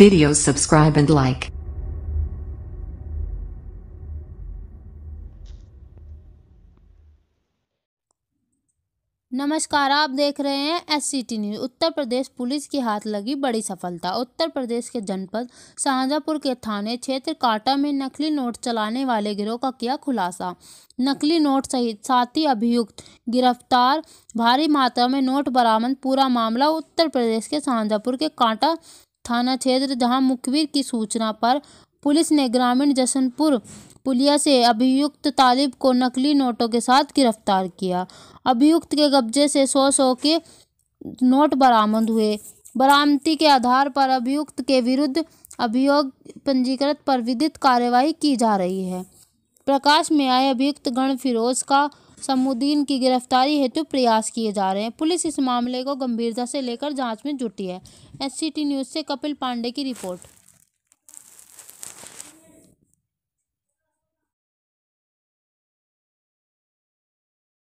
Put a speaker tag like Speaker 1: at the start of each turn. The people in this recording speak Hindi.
Speaker 1: Videos subscribe and like.
Speaker 2: नमस्कार आप देख रहे हैं S C T news Uttar Pradesh police के हाथ लगी बड़ी सफलता उत्तर प्रदेश के जनपद शाहजहापुर के थाने क्षेत्र काटा में नकली नोट चलाने वाले गिरोह का किया खुलासा नकली नोट सहित साथी अभियुक्त गिरफ्तार भारी मात्रा में नोट बरामद पूरा मामला उत्तर प्रदेश के शाहजहापुर के कांटा थाना क्षेत्र जहां मुखबिर की सूचना पर पुलिस ने ग्रामीण जशनपुर पुलिया से अभियुक्त तालिब को नकली नोटों के साथ गिरफ्तार किया अभियुक्त के कब्जे से सौ सौ के नोट बरामद हुए बरामदी के आधार पर अभियुक्त के विरुद्ध अभियोग पंजीकृत पर विदित कार्यवाही की जा रही है प्रकाश में आए अभियुक्त गण फिरोज का समुद्दीन की गिरफ्तारी हेतु प्रयास किए जा रहे हैं पुलिस इस मामले को गंभीरता से लेकर जांच में जुटी है एस न्यूज़ से कपिल पांडे की रिपोर्ट